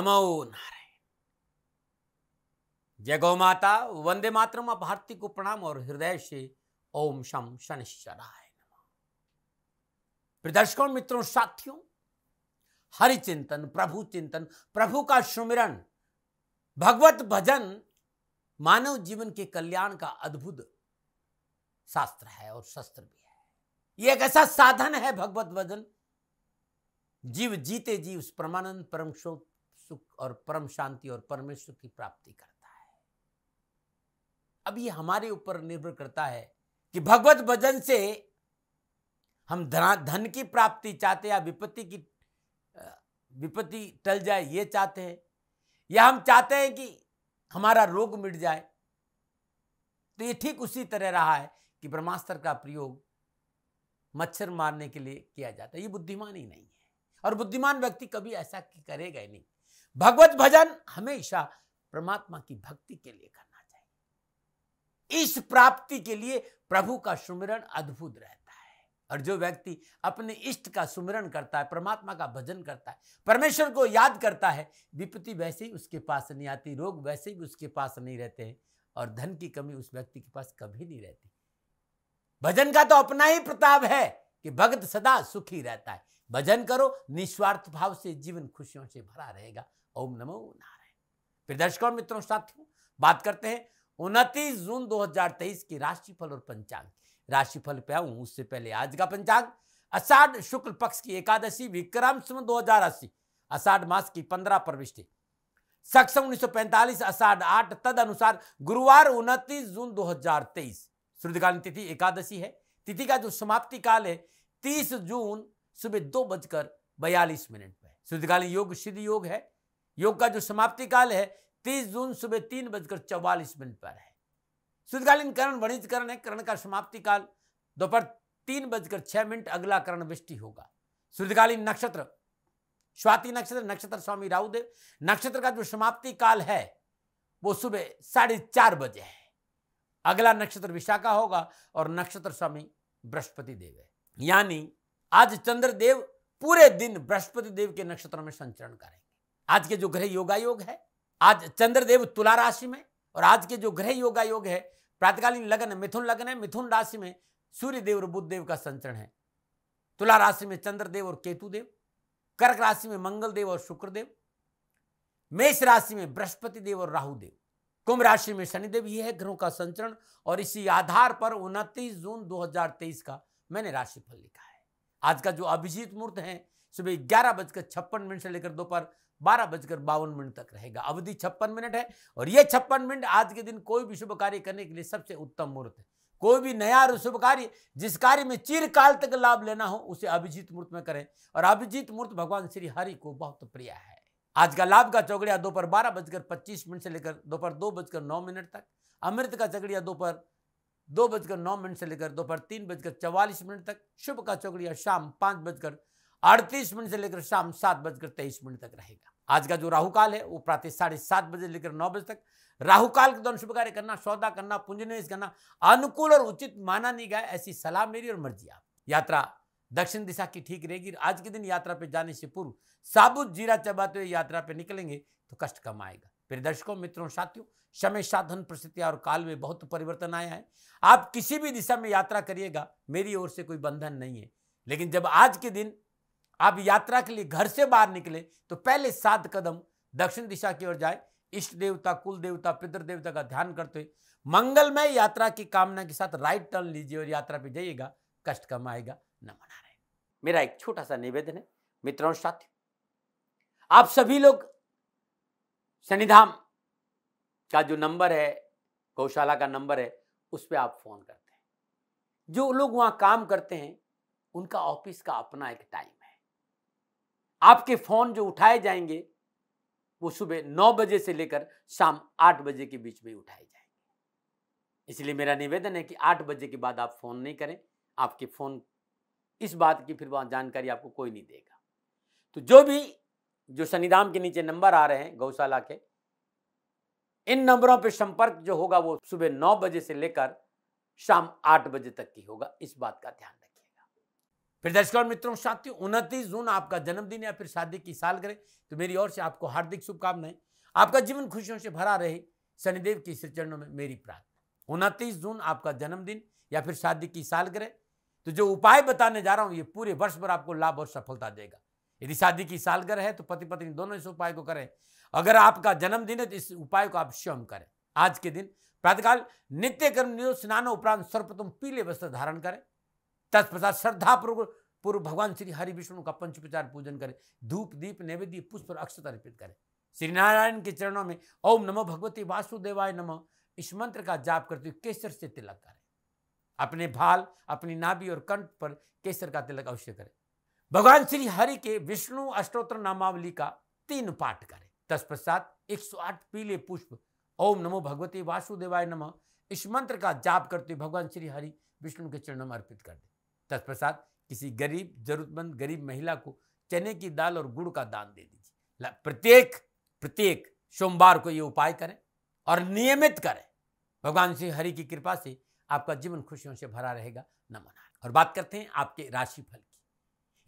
नमो नारायण जय गौ माता वंदे मातरम भारती को प्रणाम और हृदय से ओम शम शनिश्चराय प्रदर्शकों मित्रों साथियों हरि चिंतन प्रभु चिंतन प्रभु का सुमिरन भगवत भजन मानव जीवन के कल्याण का अद्भुत शास्त्र है और शस्त्र भी है ये एक ऐसा साधन है भगवत भजन जीव जीते जीव परमानंद परम शोक सुख और परम शांति और परमेश्वर की प्राप्ति करता है अब ये हमारे ऊपर निर्भर करता है कि भगवत भजन से हम धन की प्राप्ति चाहते हैं या विपत्ति की विपत्ति टल जाए ये चाहते हैं या हम चाहते हैं कि हमारा रोग मिट जाए तो ये ठीक उसी तरह रहा है कि ब्रह्मास्त्र का प्रयोग मच्छर मारने के लिए किया जाता है ये बुद्धिमान ही नहीं है और बुद्धिमान व्यक्ति कभी ऐसा करेगा ही नहीं भगवत भजन हमेशा परमात्मा की भक्ति के लिए करना चाहिए इस प्राप्ति के लिए प्रभु का सुमिरन अद्भुत रहता है और जो व्यक्ति अपने इष्ट का सुमिरन करता है परमात्मा का भजन करता है परमेश्वर को याद करता है विपत्ति वैसे ही उसके पास नहीं आती रोग वैसे ही उसके पास नहीं रहते हैं और धन की कमी उस व्यक्ति के पास कभी नहीं रहती भजन का तो अपना ही प्रताप है कि भगत सदा सुखी रहता है भजन करो निस्वार्थ भाव से जीवन खुशियों से भरा रहेगा ओम नमो नारायण फिर दर्शकों और मित्रों साथियों बात करते हैं उनतीस जून 2023 की राशिफल और पंचांग राशिफल पे आऊ उससे पहले आज का पंचांग अषाढ़ शुक्ल पक्ष की एकादशी विक्रम सुम दो हजार अस्सी अषाढ़ मास की पंद्रह प्रविष्टि सक्ष उन्नीस सौ पैंतालीस अषाढ़ आठ तद अनुसार गुरुवार उनतीस जून 2023 सूर्यकालीन तिथि एकादशी है तिथि का जो समाप्ति काल है तीस जून सुबह दो बजकर बयालीस मिनट में सूर्यकालीन योग सिद्ध योग है योग का जो समाप्ति काल है तीस जून सुबह तीन बजकर चौवालीस मिनट पर है शुद्धकालीन करण वणिज करण है करण का समाप्ति काल दोपहर तीन बजकर छह मिनट अगला करण वृष्टि होगा शुद्धकालीन नक्षत्र स्वाति नक्षत्र नक्षत्र स्वामी राहुदेव नक्षत्र का जो समाप्ति काल है वो सुबह साढ़े चार बजे है अगला नक्षत्र विशाखा होगा और नक्षत्र स्वामी बृहस्पति देव है यानी आज चंद्रदेव पूरे दिन बृहस्पति देव के नक्षत्र में संचरण करेंगे आज के जो ग्रह योगा योग है आज चंद्रदेव तुला राशि में और आज के जो ग्रह योगा योग है प्रातकालीन लगन मिथुन लगन है मिथुन राशि में सूर्य देव और बुद्ध देव का संचरण है तुला राशि में चंद्रदेव और केतुदेव कर्क राशि में मंगल देव और शुक्रदेव मेष राशि में बृहस्पति देव और राहु देव कुंभ राशि में शनिदेव यह है ग्रहों का संचरण और इसी आधार पर उनतीस जून 2023 का मैंने राशिफल लिखा है आज का जो अभिजीत मुहूर्त है सुबह ग्यारह बजकर छप्पन मिनट से लेकर दोपहर बारह बजकर बावन मिनट तक रहेगा अवधि छप्पन मिनट है और ये छप्पन मिनट आज के दिन कोई भी शुभ कार्य करने के लिए सबसे उत्तम मुहूर्त है कोई भी नया और शुभ कार्य जिस कार्य में चिरकाल तक लाभ लेना हो उसे अभिजीत मुहूर्त में करें और अभिजीत मुहूर्त भगवान श्री हरि को बहुत प्रिय है आज का लाभ का चौकड़िया दोपहर बारह बजकर पच्चीस मिनट से लेकर दोपहर दो बजकर नौ मिनट तक अमृत का चगड़िया दोपहर दो बजकर नौ मिनट से लेकर दोपहर तीन बजकर चौवालीस मिनट तक शुभ का चौकड़िया शाम पाँच बजकर अड़तीस मिनट से लेकर शाम सात बजकर तेईस मिनट तक रहेगा आज का जो राहु काल है वो प्रातः साढ़े सात बजे लेकर नौ बजे तक राहु काल के दौरान शुभ कार्य करना सौदा करना पूंजी निवेश करना अनुकूल और उचित माना नहीं गया ऐसी सलाह मेरी और मर्जी आप यात्रा दक्षिण दिशा की ठीक रहेगी आज के दिन यात्रा पे जाने से पूर्व साबुत जीरा चबाते हुए यात्रा पे निकलेंगे तो कष्ट कम आएगा प्रिय दर्शकों मित्रों साथियों समय साधन प्रसिद्धि और काल में बहुत परिवर्तन आया है आप किसी भी दिशा में यात्रा करिएगा मेरी ओर से कोई बंधन नहीं है लेकिन जब आज के दिन आप यात्रा के लिए घर से बाहर निकले तो पहले सात कदम दक्षिण दिशा की ओर जाए इष्ट देवता कुल देवता पितृ देवता का ध्यान करते हुए मंगलमय यात्रा की कामना के साथ राइट टर्न लीजिए और यात्रा पे जाइएगा कष्ट कम आएगा न मना रहे मेरा एक छोटा सा निवेदन है मित्रों साथियों आप सभी लोग शनिधाम का जो नंबर है गौशाला का नंबर है उस पर आप फ़ोन करते हैं जो लोग वहाँ काम करते हैं उनका ऑफिस का अपना एक टाइम है आपके फ़ोन जो उठाए जाएंगे वो सुबह नौ बजे से लेकर शाम आठ बजे के बीच में उठाए जाएंगे इसलिए मेरा निवेदन है कि आठ बजे के बाद आप फ़ोन नहीं करें आपके फ़ोन इस बात की फिर वहाँ जानकारी आपको कोई नहीं देगा तो जो भी जो शनिधाम के नीचे नंबर आ रहे हैं गौशाला के इन नंबरों पर संपर्क जो होगा वो सुबह नौ बजे से लेकर शाम आठ बजे तक की होगा इस बात का ध्यान रखिएगा फिर दर्शकों मित्रों साथियों उनतीस जून आपका जन्मदिन या फिर शादी की साल सालगिरह तो मेरी ओर से आपको हार्दिक शुभकामनाएं आपका जीवन खुशियों से भरा रहे शनिदेव की श्री चरणों में मेरी प्रार्थना उनतीस जून आपका जन्मदिन या फिर शादी की साल सालगिरह तो जो उपाय बताने जा रहा हूं ये पूरे वर्ष भर आपको लाभ और सफलता देगा यदि शादी की सालगर है तो पति पत्नी दोनों इस उपाय को करें अगर आपका जन्मदिन है तो इस उपाय को आप स्वयं करें आज के दिन प्रातःकाल नित्य कर्म नियो स्नान उपरांत सर्वप्रथम पीले वस्त्र धारण करें तत्पश्चात श्रद्धा पूर्व भगवान श्री हरि विष्णु का प्रचार पूजन करें धूप दीप नैवेद्य पुष्प और अक्षत अर्पित करें श्री नारायण के चरणों में ओम नमो भगवती वासुदेवाय नमो इस मंत्र का जाप करते हुए केसर से तिलक करें अपने भाल अपनी नाभि और कंठ पर केसर का तिलक अवश्य करें भगवान श्री हरि के विष्णु अष्टोत्र नामावली का तीन पाठ करें तत्पश्चात 108 पीले पुष्प ओम नमो भगवते वासुदेवाय नमः इस मंत्र का जाप करते भगवान श्री हरि विष्णु के चरणों में अर्पित कर दें तत्पश्चात किसी गरीब जरूरतमंद गरीब महिला को चने की दाल और गुड़ का दान दे दीजिए प्रत्येक प्रत्येक सोमवार को ये उपाय करें और नियमित करें भगवान श्री हरि की कृपा से आपका जीवन खुशियों से भरा रहेगा नमन और बात करते हैं आपके राशिफल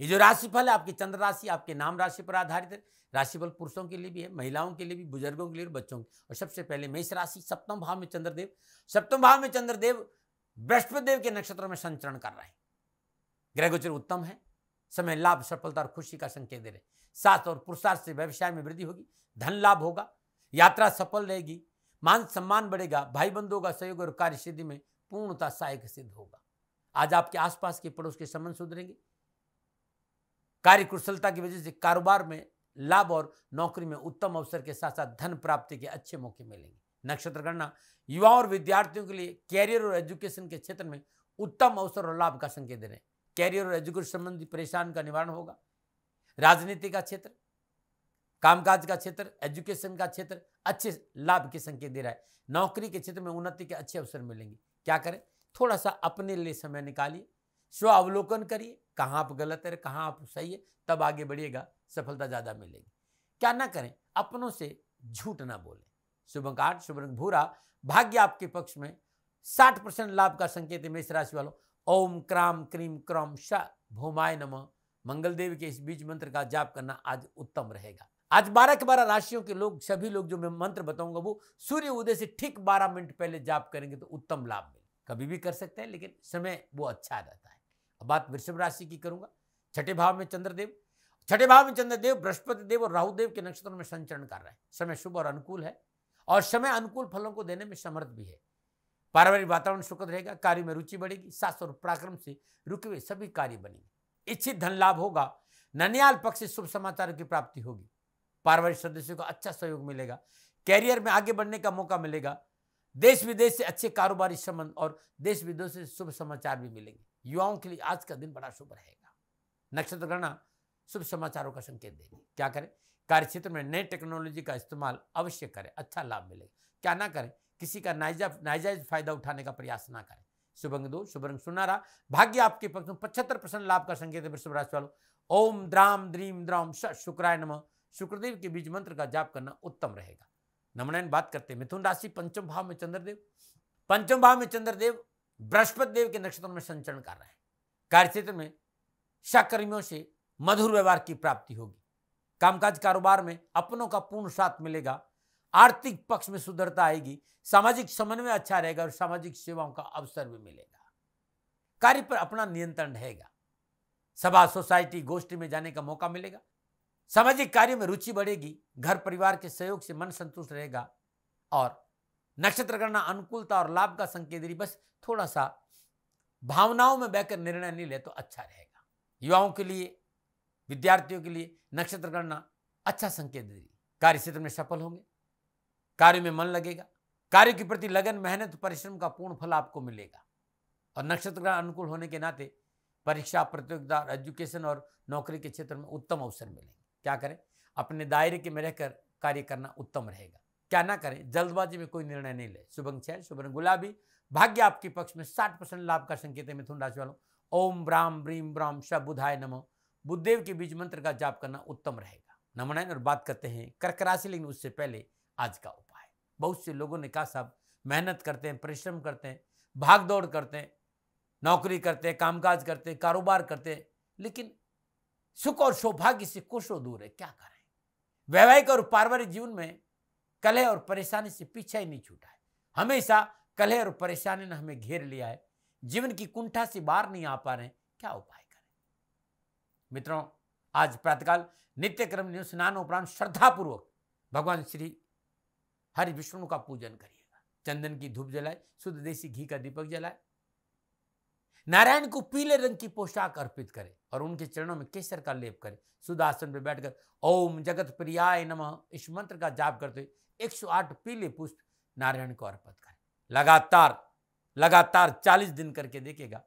ये जो राशिफल है आपकी चंद्र राशि आपके नाम राशि पर आधारित है राशिफल पुरुषों के लिए भी है महिलाओं के लिए भी बुजुर्गों के लिए बच्चों के और सबसे पहले मेष राशि सप्तम भाव में चंद्रदेव सप्तम भाव में चंद्रदेव बृहस्पति देव के नक्षत्र में संचरण कर रहे हैं ग्रह गोचर उत्तम है समय लाभ सफलता और खुशी का संकेत दे रहे साथ और पुरुषार्थ से व्यवसाय में वृद्धि होगी धन लाभ होगा यात्रा सफल रहेगी मान सम्मान बढ़ेगा भाई बंधुओं का सहयोग और कार्य सिद्धि में पूर्णता सहायक सिद्ध होगा आज आपके आसपास के पड़ोस के संबंध सुधरेंगे कार्य कुशलता की वजह से कारोबार में लाभ और नौकरी में उत्तम अवसर के साथ साथ धन प्राप्ति के अच्छे मौके मिलेंगे नक्षत्र गणना युवाओं और विद्यार्थियों के लिए कैरियर और एजुकेशन के क्षेत्र में उत्तम अवसर और लाभ का संकेत दे रहे हैं कैरियर और एजुकेशन संबंधी परेशान का निवारण होगा राजनीति का क्षेत्र कामकाज का क्षेत्र एजुकेशन का क्षेत्र अच्छे लाभ के संकेत दे रहा है नौकरी के क्षेत्र में उन्नति के अच्छे अवसर मिलेंगे क्या करें थोड़ा सा अपने लिए समय निकालिए स्व अवलोकन करिए कहाँ आप गलत है कहाँ आप सही है तब आगे बढ़िएगा सफलता ज़्यादा मिलेगी क्या ना करें अपनों से झूठ ना बोलें कार्ड शुभ रंग भूरा भाग्य आपके पक्ष में साठ परसेंट लाभ का संकेत है मेष राशि वालों ओम क्राम क्रीम क्रम शाह भूमाय नम मंगल देव के इस बीज मंत्र का जाप करना आज उत्तम रहेगा आज बारह के बारह राशियों के लोग सभी लोग जो मैं मंत्र बताऊंगा वो सूर्य उदय से ठीक बारह मिनट पहले जाप करेंगे तो उत्तम लाभ मिले कभी भी कर सकते हैं लेकिन समय वो अच्छा रहता है अब बात वृषभ राशि की करूंगा छठे भाव में चंद्रदेव छठे भाव में चंद्रदेव बृहस्पति देव और राहुदेव के नक्षत्रों में संचरण कर रहे हैं समय शुभ और अनुकूल है और समय अनुकूल फलों को देने में समर्थ भी है पारिवारिक वातावरण सुखद रहेगा कार्य में रुचि बढ़ेगी सास और पराक्रम से रुके हुए सभी कार्य बनेंगे इच्छित धन लाभ होगा ननियाल पक्ष से शुभ समाचारों की प्राप्ति होगी पारिवारिक सदस्यों को अच्छा सहयोग मिलेगा कैरियर में आगे बढ़ने का मौका मिलेगा देश विदेश से अच्छे कारोबारी संबंध और देश विदेश से शुभ समाचार भी मिलेंगे युवाओं के लिए आज का दिन बड़ा शुभ रहेगा नक्षत्र गणना शुभ समाचारों का संकेत देगी क्या करें कार्य क्षेत्र में नए टेक्नोलॉजी का इस्तेमाल अवश्य करें अच्छा लाभ मिलेगा क्या ना करें किसी का नाइजा नाइजायज फायदा उठाने का प्रयास ना करें शुभ अंग दो शुभ रंग सुनारा भाग्य आपके पक्ष में पचहत्तर परसेंट लाभ का संकेत है वृषभ राशि वालों ओम द्राम द्रीम द्राम शुक्राय नम शुक्रदेव के बीज मंत्र का जाप करना उत्तम रहेगा नमनायन बात करते हैं मिथुन राशि पंचम भाव में चंद्रदेव पंचम भाव में चंद्रदेव बृहस्पति देव के नक्षत्र में संचरण कर रहे हैं कार्यक्षेत्र में सहकर्मियों से मधुर व्यवहार की प्राप्ति होगी कामकाज कारोबार में अपनों का पूर्ण साथ मिलेगा आर्थिक पक्ष में सुधरता आएगी सामाजिक समन्वय अच्छा रहेगा और सामाजिक सेवाओं का अवसर भी मिलेगा कार्य पर अपना नियंत्रण रहेगा सभा सोसाइटी गोष्ठी में जाने का मौका मिलेगा सामाजिक कार्य में रुचि बढ़ेगी घर परिवार के सहयोग से मन संतुष्ट रहेगा और नक्षत्र करना अनुकूलता और लाभ का संकेत यदि बस थोड़ा सा भावनाओं में बहकर निर्णय नहीं ले तो अच्छा रहेगा युवाओं के लिए विद्यार्थियों के लिए नक्षत्र करना अच्छा संकेत दे रही कार्य क्षेत्र में सफल होंगे कार्य में मन लगेगा कार्य के प्रति लगन मेहनत परिश्रम का पूर्ण फल आपको मिलेगा और नक्षत्र ग्रहण अनुकूल होने के नाते परीक्षा प्रतियोगिता और एजुकेशन और नौकरी के क्षेत्र में उत्तम अवसर मिलेंगे क्या करें अपने दायरे के में रहकर कार्य करना उत्तम रहेगा क्या ना करें जल्दबाजी में कोई निर्णय नहीं ले शुभंग छह रंग गुलाबी भाग्य आपके पक्ष में साठ परसेंट लाभ का संकेत है मिथुन राशि वालों ओम ब्राम ब्रीम ब्राम शब बुधाय नमो बुद्धदेव के बीज मंत्र का जाप करना उत्तम रहेगा नमनायन और बात करते हैं कर्क राशि लेकिन उससे पहले आज का उपाय बहुत से लोगों ने कहा साहब मेहनत करते हैं परिश्रम करते हैं भाग दौड़ करते हैं नौकरी करते हैं कामकाज करते हैं कारोबार करते हैं लेकिन सुख और सौभाग्य से कुशो तो दूर है क्या करें वैवाहिक और पारिवारिक जीवन में कलह और परेशानी से पीछा ही नहीं छूटा है हमेशा कलह और परेशानी ने हमें घेर लिया है जीवन की कुंठा से बाहर नहीं आ पा रहे क्या उपाय करें मित्रों आज प्रातकाल नित्यक्रम न्यूज स्नान उपरांत श्रद्धापूर्वक भगवान श्री हरि विष्णु का पूजन करिएगा चंदन की धूप जलाए शुद्ध देसी घी का दीपक जलाए नारायण को पीले रंग की पोशाक अर्पित करें और उनके चरणों में केसर का लेप करें शुद्ध आसन पर बैठकर ओम जगत प्रियाय नमः इस मंत्र का जाप करते 108 पीले पुष्प नारायण को अर्पित करें लगातार लगातार 40 दिन करके देखेगा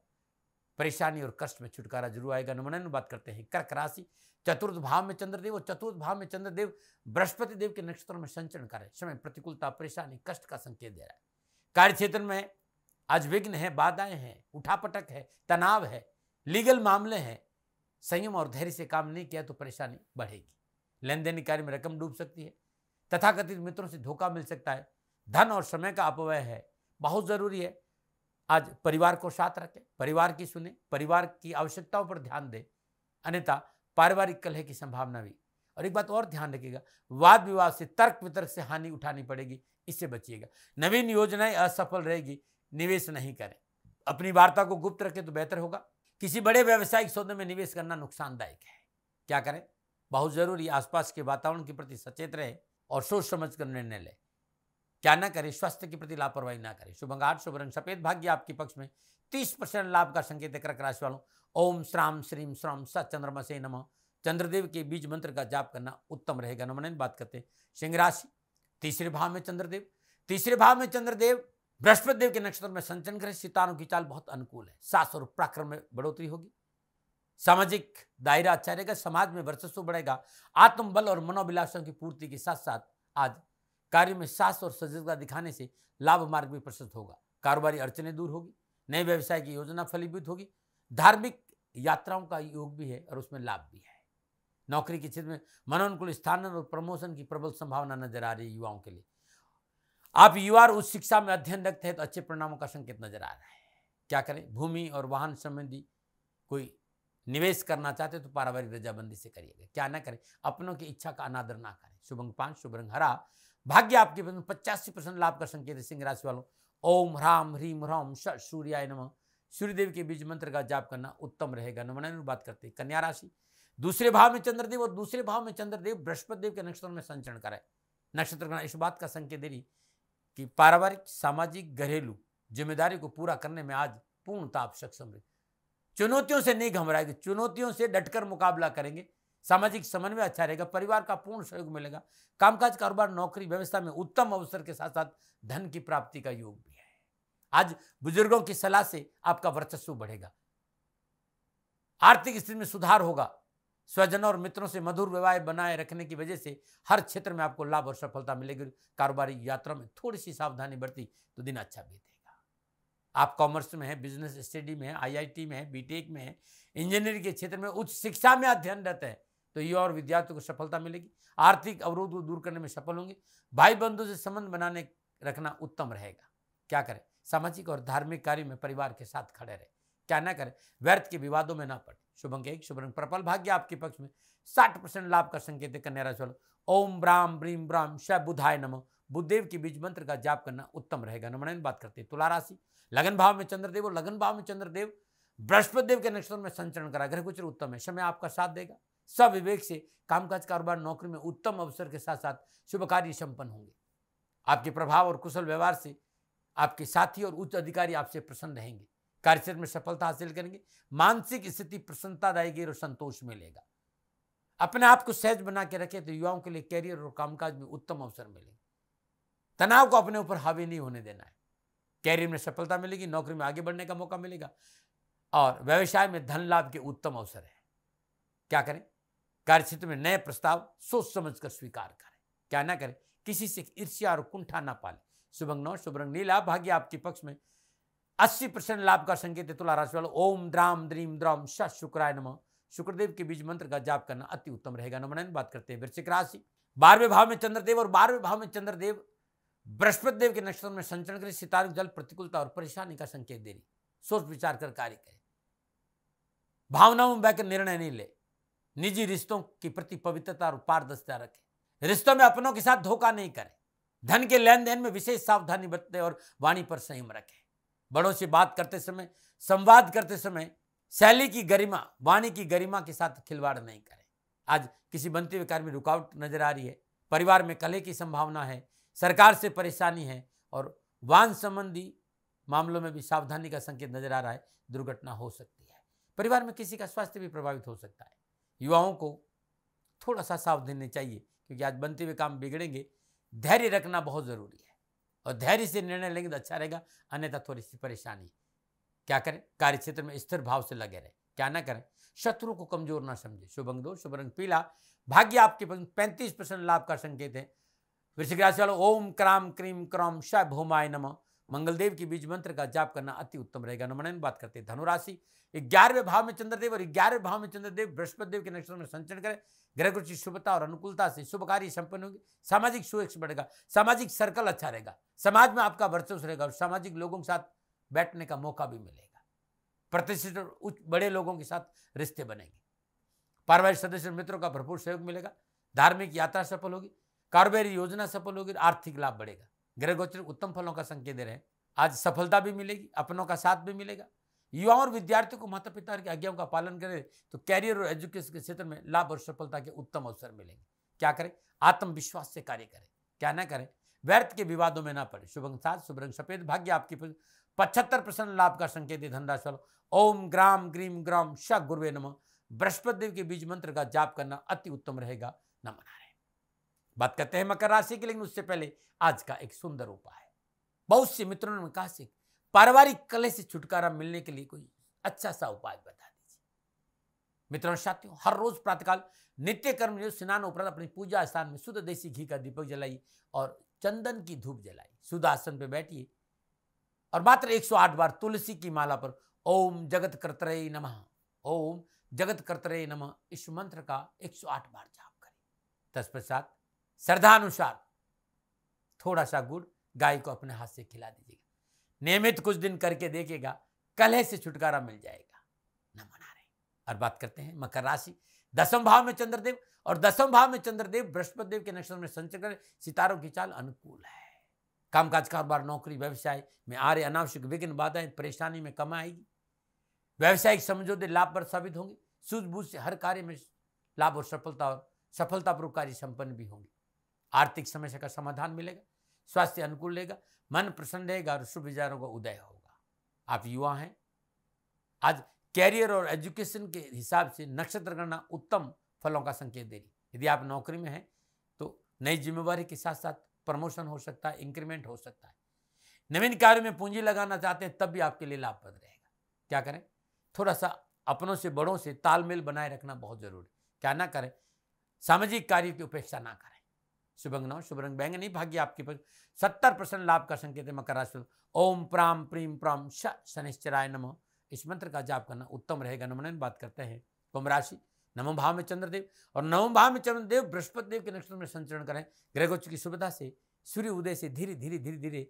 परेशानी और कष्ट में छुटकारा जरूर आएगा नमन बात करते हैं कर्क राशि चतुर्थ भाव में चंद्रदेव और चतुर्थ भाव में चंद्रदेव बृहस्पति देव के नक्षत्र में संचरण कर रहे समय प्रतिकूलता परेशानी कष्ट का संकेत दे रहा है कार्य क्षेत्र में आज विघ्न है बाधाएं हैं उठापटक है तनाव है लीगल मामले हैं संयम और धैर्य से काम नहीं किया तो परेशानी बढ़ेगी लेन देन कार्य में रकम डूब सकती है तथाकथित मित्रों से धोखा मिल सकता है धन और समय का अपव्यय है बहुत ज़रूरी है आज परिवार को साथ रखें परिवार की सुने परिवार की आवश्यकताओं पर ध्यान दें अन्यथा पारिवारिक कलह की संभावना भी और एक बात और ध्यान रखिएगा वाद विवाद से तर्क वितर्क से हानि उठानी पड़ेगी इससे बचिएगा नवीन योजनाएं असफल रहेगी निवेश नहीं करें अपनी वार्ता को गुप्त रखें तो बेहतर होगा किसी बड़े व्यावसायिक सौदे में निवेश करना नुकसानदायक है क्या करें बहुत जरूरी आसपास के वातावरण के प्रति सचेत रहें और सोच समझ कर निर्णय लें क्या ना करें स्वास्थ्य के प्रति लापरवाही ना करें शुभ अंगार शुभ रंग सफेद भाग्य आपके पक्ष में तीस परसेंट लाभ का संकेत कर्क राशि वालों ओम श्राम श्रीम श्राम स चंद्रमा से नम चंद्रदेव के बीज मंत्र का जाप करना उत्तम रहेगा नमन बात करते हैं सिंह राशि तीसरे भाव में चंद्रदेव तीसरे भाव में चंद्रदेव बृहस्पति देव के नक्षत्र में संचन ग्रह सितारों की चाल बहुत अनुकूल है सास और पराक्रम में बढ़ोतरी होगी सामाजिक दायरा अच्छा रहेगा समाज में वर्चस्व बढ़ेगा आत्मबल और मनोभिलाषाओं की पूर्ति के साथ साथ आज कार्य में साहस और सजगता दिखाने से लाभ मार्ग भी प्रशस्त होगा कारोबारी अड़चने दूर होगी नए व्यवसाय की योजना फलीभूत होगी धार्मिक यात्राओं का योग भी है और उसमें लाभ भी है नौकरी के क्षेत्र में मनोनुकूल स्थान और प्रमोशन की प्रबल संभावना नजर आ रही है युवाओं के लिए आप युवा उस शिक्षा में अध्ययन रखते हैं तो अच्छे परिणामों का संकेत नजर आ रहा है क्या करें भूमि और वाहन संबंधी कोई निवेश करना चाहते तो पारिवारिक रजाबंदी से करिएगा क्या ना करें अपनों की इच्छा का अनादर ना करें शुभ अंग पांच शुभ रंग हरा भाग्य आपके पचासी परसेंट लाभ का संकेत सिंह राशि वालों ओम ह्राम ह्रीम ह्रौम सूर्याय नम सूर्यदेव के बीज मंत्र का जाप करना उत्तम रहेगा नमन बात करते हैं कन्या राशि दूसरे भाव में चंद्रदेव और दूसरे भाव में चंद्रदेव बृहस्पति देव के नक्षत्रों में संचरण कराए नक्षत्र इस बात का संकेत दे रही कि पारिवारिक सामाजिक घरेलू जिम्मेदारी को पूरा करने में आज पूर्णता आप सक्षम रही चुनौतियों से नहीं घबराएंगे चुनौतियों से डटकर मुकाबला करेंगे सामाजिक समन्वय अच्छा रहेगा परिवार का पूर्ण सहयोग मिलेगा कामकाज कारोबार नौकरी व्यवस्था में उत्तम अवसर के साथ साथ धन की प्राप्ति का योग भी है आज बुजुर्गों की सलाह से आपका वर्चस्व बढ़ेगा आर्थिक स्थिति में सुधार होगा स्वजनों और मित्रों से मधुर व्यवहार बनाए रखने की वजह से हर क्षेत्र में आपको लाभ और सफलता मिलेगी कारोबारी यात्रा में थोड़ी सी सावधानी बरती तो दिन अच्छा बीते आप कॉमर्स में हैं बिजनेस स्टडी में हैं आई में हैं बीटेक में हैं इंजीनियरिंग के क्षेत्र में उच्च शिक्षा में अध्ययनरत है तो ये और विद्यार्थियों को सफलता मिलेगी आर्थिक अवरोध को दूर करने में सफल होंगे भाई बंधु से संबंध बनाने रखना उत्तम रहेगा क्या करें सामाजिक और धार्मिक कार्य में परिवार के साथ खड़े रहे क्या ना करें व्यर्थ के विवादों में ना पड़े शुभ अंक एक शुभ रंग प्रपल भाग्य आपके पक्ष में साठ परसेंट लाभ का संकेत कन्या राशि ओम ब्राम ब्रीम ब्राम श बुधाय नमः बुद्धदेव के बीज मंत्र का जाप करना उत्तम रहेगा नंबर नाइन बात करते हैं तुला राशि लगन भाव में चंद्रदेव और लगन भाव में चंद्रदेव बृहस्पति देव के नक्षत्र में संचरण करा ग्रह गोचर उत्तम है समय आपका साथ देगा सब विवेक से कामकाज कारोबार नौकरी में उत्तम अवसर के साथ साथ शुभ कार्य संपन्न होंगे आपके प्रभाव और कुशल व्यवहार से आपके साथी और उच्च अधिकारी आपसे प्रसन्न रहेंगे कार्यक्षेत्र में सफलता हासिल करेंगे मानसिक स्थिति प्रसन्नतादायी और संतोष मिलेगा अपने आप को सहज बना के रखें तो युवाओं के लिए कैरियर और कामकाज में उत्तम अवसर मिलेंगे तनाव को अपने ऊपर हावी नहीं होने देना है कैरियर में सफलता मिलेगी नौकरी में आगे बढ़ने का मौका मिलेगा और व्यवसाय में धन लाभ के उत्तम अवसर है क्या करें कार्यक्षेत्र में नए प्रस्ताव सोच समझ कर स्वीकार करें क्या ना करें किसी से ईर्ष्या और कुंठा ना पाले शुभंग नौ शुभरंग नीला भाग्य आपके पक्ष में अस्सी परसेंट लाभ का संकेत है तुला राशि वालों ओम द्राम द्रीम द्राम शुक्राय नम शुक्रदेव के बीज मंत्र का जाप करना अति उत्तम रहेगा नमन बात करते हैं वृश्चिक राशि बारहवें भाव में चंद्रदेव और बारहवें भाव में चंद्रदेव बृहस्पति देव के नक्षत्र में संचरण करें सितारों जल प्रतिकूलता और परेशानी का संकेत दे रही सोच विचार कर कार्य करें भावनाओं में बहकर निर्णय नहीं ले निजी रिश्तों के प्रति पवित्रता और पारदर्शिता रखें रिश्तों में अपनों के साथ धोखा नहीं करें धन के लेन देन में विशेष सावधानी बरतें और वाणी पर संयम रखें बड़ों से बात करते समय संवाद करते समय शैली की गरिमा वाणी की गरिमा के साथ खिलवाड़ नहीं करें आज किसी बनते हुए कार्य में रुकावट नजर आ रही है परिवार में कले की संभावना है सरकार से परेशानी है और वाहन संबंधी मामलों में भी सावधानी का संकेत नजर आ रहा है दुर्घटना हो सकती है परिवार में किसी का स्वास्थ्य भी प्रभावित हो सकता है युवाओं को थोड़ा सा सावधानी चाहिए क्योंकि आज बनते हुए काम बिगड़ेंगे धैर्य रखना बहुत ज़रूरी है और धैर्य से निर्णय लेंगे तो अच्छा रहेगा अन्यथा थोड़ी सी परेशानी क्या करें कार्य क्षेत्र में स्थिर भाव से लगे रहें क्या ना करें शत्रु को कमजोर ना समझे शुभ अंग दो शुभ रंग पीला भाग्य आपके पैंतीस परसेंट लाभ का संकेत है वृश्चिक राशि वालों ओम क्राम क्रीम क्रम श भूमाय नम मंगलदेव की बीज मंत्र का जाप करना अति उत्तम रहेगा नमन बात करते हैं धनुराशि ग्यारहवें भाव में चंद्रदेव और ग्यारहवें भाव में चंद्रदेव बृहस्पतिदेव के नक्षत्र में संचरण करें ग्रह कुछ शुभता और अनुकूलता से शुभ कार्य संपन्न होगी सामाजिक सुएक्ष बढ़ेगा सामाजिक सर्कल अच्छा रहेगा समाज में आपका वर्चस्व रहेगा और सामाजिक लोगों के साथ बैठने का मौका भी मिलेगा प्रतिष्ठित और उच्च बड़े लोगों के साथ रिश्ते बनेंगे पारिवारिक सदस्य मित्रों का भरपूर सहयोग मिलेगा धार्मिक यात्रा सफल होगी कारोबारी योजना सफल होगी तो आर्थिक लाभ बढ़ेगा ग्रह गोचर उत्तम फलों का संकेत दे रहे हैं आज सफलता भी मिलेगी अपनों का साथ भी मिलेगा युवाओं और विद्यार्थियों को माता पिता की आज्ञाओं का पालन करें तो कैरियर और एजुकेशन के क्षेत्र में लाभ और सफलता के उत्तम अवसर मिलेंगे क्या करें आत्मविश्वास से कार्य करें क्या ना करें व्यर्थ के विवादों में ना पड़े शुभ साथ शुभरंग शुभ रंग सफेद भाग्य आपकी पचहत्तर परसेंट लाभ का संकेत है धनराशि वालों ओम ग्राम ग्रीम ग्राम श गुरुवे नम बृहस्पति देव के बीज मंत्र का जाप करना अति उत्तम रहेगा नमन बात करते हैं मकर राशि की लेकिन उससे पहले आज का एक सुंदर उपाय बहुत से मित्रों ने कहा से पारिवारिक कले से छुटकारा मिलने के लिए कोई अच्छा सा उपाय बता दीजिए मित्रों साथियों हर रोज प्रातःकाल नित्य कर्म स्नान उपरांत अपनी पूजा स्थान में शुद्ध देसी घी का दीपक जलाइए और चंदन की धूप जलाइए शुद्ध आसन पर बैठिए और मात्र 108 बार तुलसी की माला पर ओम जगत कर्तरे नमः ओम जगत कर्तरे नमः इस मंत्र का 108 बार जाप करें तत्पश्चात श्रद्धानुसार थोड़ा सा गुड़ गाय को अपने हाथ से खिला दीजिएगा नियमित कुछ दिन करके देखेगा कलह से छुटकारा मिल जाएगा न मना रहे और बात करते हैं मकर राशि दसम भाव में चंद्रदेव और दसम भाव में चंद्रदेव बृहस्पति देव के नक्षत्र में संचर सितारों की चाल अनुकूल है कामकाज कारोबार नौकरी व्यवसाय में आ रहे अनावश्यक विघ्न बाधाएं परेशानी में कम आएगी व्यावसायिक समझौते लाभ पर साबित होंगे सूझबूझ से हर कार्य में लाभ और सफलता और सफलतापूर्वक कार्य संपन्न भी होंगे आर्थिक समस्या का समाधान मिलेगा स्वास्थ्य अनुकूल रहेगा मन प्रसन्न रहेगा और शुभ विचारों का उदय होगा आप युवा हैं आज कैरियर और एजुकेशन के हिसाब से नक्षत्र गणना उत्तम फलों का संकेत दे रही यदि आप नौकरी में हैं तो नई जिम्मेवारी के साथ साथ प्रमोशन हो सकता है इंक्रीमेंट हो सकता है नवीन कार्य में पूंजी लगाना चाहते हैं तब भी आपके लिए लाभप्रद रहेगा क्या करें थोड़ा सा अपनों से बड़ों से तालमेल बनाए रखना बहुत जरूरी क्या ना करें सामाजिक कार्य की उपेक्षा ना करें शुभंग नौ शुभ रंग बैंगनी भाग्य आपके पास सत्तर परसेंट लाभ का संकेत है मकर राशि ओम प्राम प्रीम प्राम शनिश्चराय नमो इस मंत्र का जाप करना उत्तम रहेगा नमन बात करते हैं कुंभ राशि नवम भाव में चंद्रदेव और नवम भाव में चंद्रदेव बृहस्पति देव के नक्षत्र में संचरण करें ग्रहोच की सुविधा से सूर्य उदय से धीरे धीरे धीरे धीरे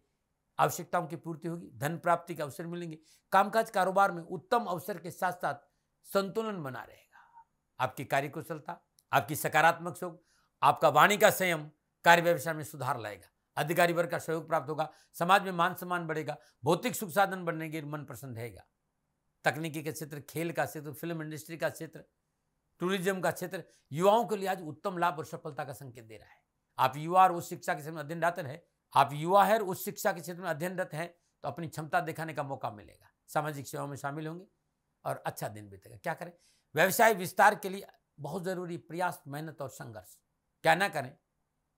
आवश्यकताओं की पूर्ति होगी धन प्राप्ति के अवसर मिलेंगे कामकाज कारोबार में उत्तम अवसर के साथ साथ संतुलन बना रहेगा आपकी कार्यकुशलता आपकी सकारात्मक सोच आपका वाणी का संयम कार्य व्यवसाय में सुधार लाएगा अधिकारी वर्ग का सहयोग प्राप्त होगा समाज में मान सम्मान बढ़ेगा भौतिक सुख साधन बढ़ने के मन प्रसन्न रहेगा तकनीकी के क्षेत्र खेल का क्षेत्र फिल्म इंडस्ट्री का क्षेत्र टूरिज्म का क्षेत्र युवाओं के लिए आज उत्तम लाभ और सफलता का संकेत दे रहा है आप युवा और उस शिक्षा के क्षेत्र में अध्ययनरत है आप युवा है और उस शिक्षा के क्षेत्र में अध्ययनरत हैं तो अपनी क्षमता दिखाने का मौका मिलेगा सामाजिक सेवाओं में शामिल होंगे और अच्छा दिन बीतेगा क्या करें व्यवसाय विस्तार के लिए बहुत जरूरी प्रयास मेहनत और संघर्ष क्या ना करें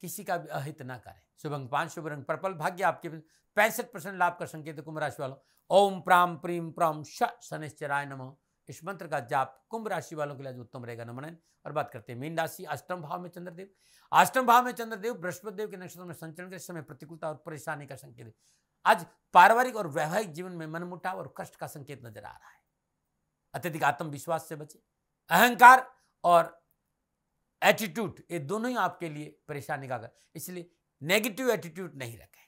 किसी का भी अहित ना करें शुभ अंग पांच शुभ रंग पर्पल भाग्य आपके पैंसठ परसेंट लाभ का संकेत कुंभ राशि वालों ओम प्राम प्रीम प्राम शनिश्चराय नमः इस मंत्र का जाप कुंभ राशि वालों के लिए आज उत्तम रहेगा नमन और बात करते हैं मीन राशि अष्टम भाव में चंद्रदेव अष्टम भाव में चंद्रदेव बृहस्पति देव के नक्षत्र में संचरण के समय प्रतिकूलता और परेशानी का संकेत आज पारिवारिक और वैवाहिक जीवन में मनमुटाव और कष्ट का संकेत नजर आ रहा है अत्यधिक आत्मविश्वास से बचे अहंकार और एटीट्यूड ये दोनों ही आपके लिए परेशानी का इसलिए नेगेटिव एटीट्यूड नहीं रखें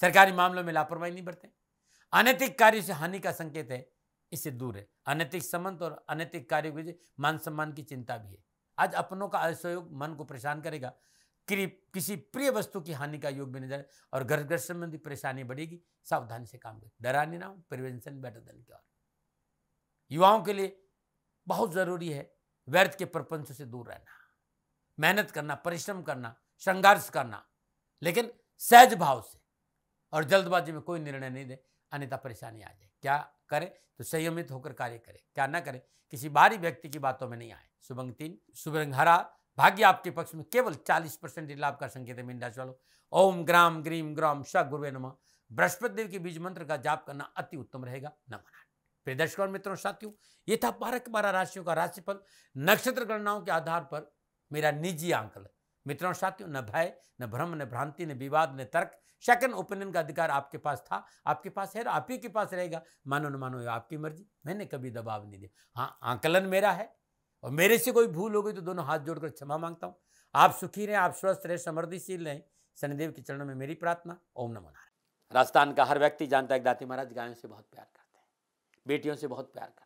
सरकारी मामलों में लापरवाही नहीं बरतें अनैतिक कार्य से हानि का संकेत है इससे दूर है अनैतिक संबंध और अनैतिक कार्य के मान सम्मान की चिंता भी है आज अपनों का असहयोग मन को परेशान करेगा कि किसी प्रिय वस्तु की हानि का योग भी नजर और घर घर संबंधी परेशानी बढ़ेगी सावधानी से काम करें डराने ना हो प्रिवेंशन बेटर देन क्योर युवाओं के लिए बहुत ज़रूरी है व्यर्थ के प्रपंचों से दूर रहना मेहनत करना परिश्रम करना संघर्ष करना लेकिन सहज भाव से और जल्दबाजी में कोई निर्णय नहीं दे अन्यथा परेशानी आ जाए क्या करें तो संयमित होकर कार्य करें क्या ना करें किसी बाहरी व्यक्ति की बातों में नहीं आए शुभंग तीन सुबंग हरा भाग्य आपके पक्ष में केवल 40 परसेंट लाभ का संकेत है मीन राशि वालों ओम ग्राम ग्रीम ग्राम श गुरुवे नम बृहस्पति देव के बीज मंत्र का जाप करना अति उत्तम रहेगा नमनाट प्रिय दर्शकों मित्रों साथियों ये था बारह बारह राशियों का राशिफल नक्षत्र गणनाओं के आधार पर मेरा निजी आंकलन मित्रों साथियों न भय न भ्रम न भ्रांति न विवाद न तर्क सेकंड ओपिनियन का अधिकार आपके पास था आपके पास है आप ही के पास रहेगा मानो न मानो आपकी मर्जी मैंने कभी दबाव नहीं दिया हाँ आंकलन मेरा है और मेरे से कोई भूल हो गई तो दोनों हाथ जोड़कर क्षमा मांगता हूँ आप सुखी रहें आप स्वस्थ रहें समृद्धिशील रहें शनिदेव के चरणों में मेरी प्रार्थना ओम नमो नारायण राजस्थान का हर व्यक्ति जानता है दाती महाराज गायों से बहुत प्यार करते हैं बेटियों से बहुत प्यार करते हैं